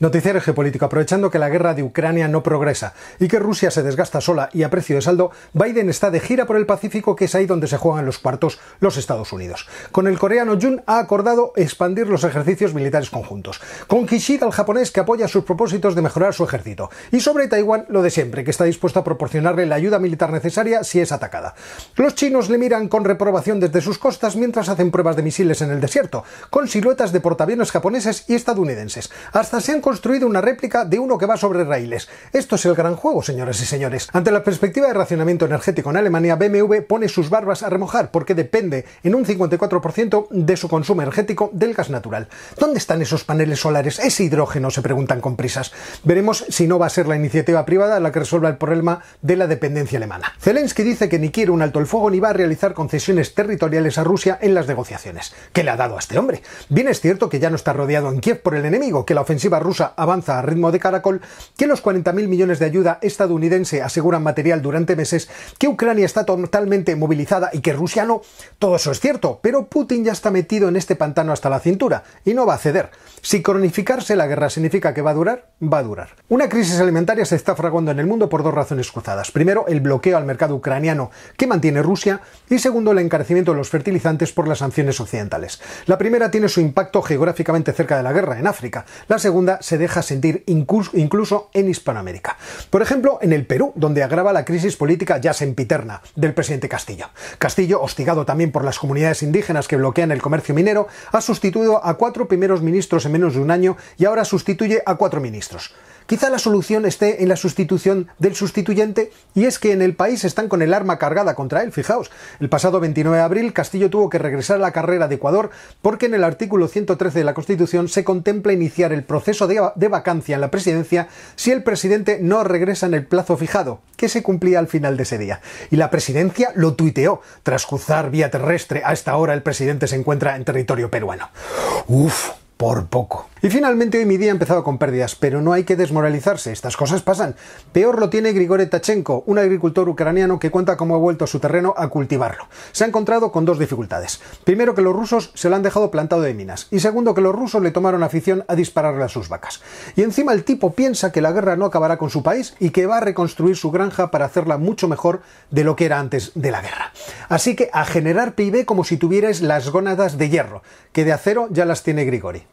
Noticiero geopolítico. Aprovechando que la guerra de Ucrania no progresa y que Rusia se desgasta sola y a precio de saldo, Biden está de gira por el Pacífico, que es ahí donde se juegan los cuartos los Estados Unidos. Con el coreano Jun ha acordado expandir los ejercicios militares conjuntos. Con Kishida, el japonés, que apoya sus propósitos de mejorar su ejército. Y sobre Taiwán, lo de siempre, que está dispuesto a proporcionarle la ayuda militar necesaria si es atacada. Los chinos le miran con reprobación desde sus costas mientras hacen pruebas de misiles en el desierto, con siluetas de portaaviones japoneses y estadounidenses. Hasta se han construido una réplica de uno que va sobre raíles. Esto es el gran juego, señoras y señores. Ante la perspectiva de racionamiento energético en Alemania, BMW pone sus barbas a remojar porque depende en un 54% de su consumo energético del gas natural. ¿Dónde están esos paneles solares? Ese hidrógeno, se preguntan con prisas. Veremos si no va a ser la iniciativa privada la que resuelva el problema de la dependencia alemana. Zelensky dice que ni quiere un alto el fuego ni va a realizar concesiones territoriales a Rusia en las negociaciones. ¿Qué le ha dado a este hombre? Bien es cierto que ya no está rodeado en Kiev por el enemigo, que la ofensiva rusa avanza a ritmo de caracol, que los 40.000 millones de ayuda estadounidense aseguran material durante meses, que Ucrania está totalmente movilizada y que Rusia no. Todo eso es cierto, pero Putin ya está metido en este pantano hasta la cintura y no va a ceder. Si cronificarse la guerra significa que va a durar, va a durar. Una crisis alimentaria se está fraguando en el mundo por dos razones cruzadas. Primero, el bloqueo al mercado ucraniano que mantiene Rusia y segundo, el encarecimiento de los fertilizantes por las sanciones occidentales. La primera tiene su impacto geográficamente cerca de la guerra, en África. La segunda se deja sentir incluso en Hispanoamérica. Por ejemplo, en el Perú, donde agrava la crisis política ya sempiterna del presidente Castillo. Castillo, hostigado también por las comunidades indígenas que bloquean el comercio minero, ha sustituido a cuatro primeros ministros en menos de un año y ahora sustituye a cuatro ministros. Quizá la solución esté en la sustitución del sustituyente y es que en el país están con el arma cargada contra él, fijaos. El pasado 29 de abril Castillo tuvo que regresar a la carrera de Ecuador porque en el artículo 113 de la Constitución se contempla iniciar el proceso de de vacancia en la presidencia si el presidente no regresa en el plazo fijado, que se cumplía al final de ese día. Y la presidencia lo tuiteó. Tras cruzar vía terrestre a esta hora el presidente se encuentra en territorio peruano. Uf, por poco. Y finalmente hoy mi día ha empezado con pérdidas, pero no hay que desmoralizarse, estas cosas pasan. Peor lo tiene Grigore Tachenko, un agricultor ucraniano que cuenta cómo ha vuelto a su terreno a cultivarlo. Se ha encontrado con dos dificultades. Primero que los rusos se lo han dejado plantado de minas y segundo que los rusos le tomaron afición a dispararle a sus vacas. Y encima el tipo piensa que la guerra no acabará con su país y que va a reconstruir su granja para hacerla mucho mejor de lo que era antes de la guerra. Así que a generar PIB como si tuvieras las gónadas de hierro, que de acero ya las tiene Grigori.